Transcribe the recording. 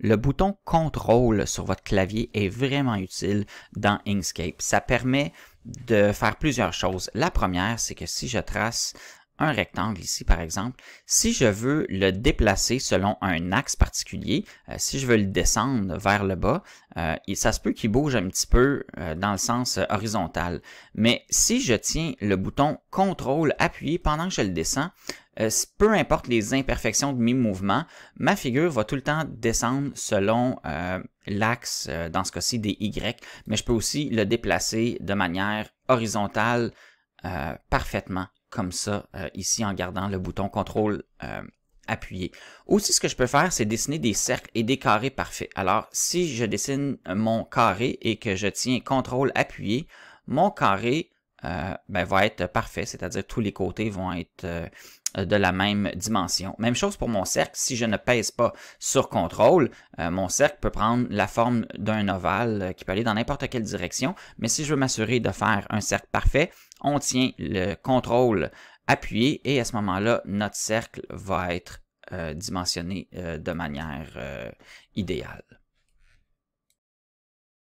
Le bouton Contrôle sur votre clavier est vraiment utile dans Inkscape. Ça permet de faire plusieurs choses. La première, c'est que si je trace un rectangle ici, par exemple, si je veux le déplacer selon un axe particulier, euh, si je veux le descendre vers le bas, euh, ça se peut qu'il bouge un petit peu euh, dans le sens horizontal. Mais si je tiens le bouton contrôle appuyé pendant que je le descends, euh, peu importe les imperfections de mes mouvements, ma figure va tout le temps descendre selon euh, l'axe, euh, dans ce cas-ci des Y, mais je peux aussi le déplacer de manière horizontale parfaitement, comme ça, ici en gardant le bouton contrôle appuyé. Aussi, ce que je peux faire, c'est dessiner des cercles et des carrés parfaits. Alors, si je dessine mon carré et que je tiens contrôle appuyé, mon carré euh, ben, va être parfait, c'est-à-dire tous les côtés vont être euh, de la même dimension. Même chose pour mon cercle, si je ne pèse pas sur contrôle, euh, mon cercle peut prendre la forme d'un ovale qui peut aller dans n'importe quelle direction, mais si je veux m'assurer de faire un cercle parfait, on tient le contrôle appuyé et à ce moment-là, notre cercle va être dimensionné de manière idéale.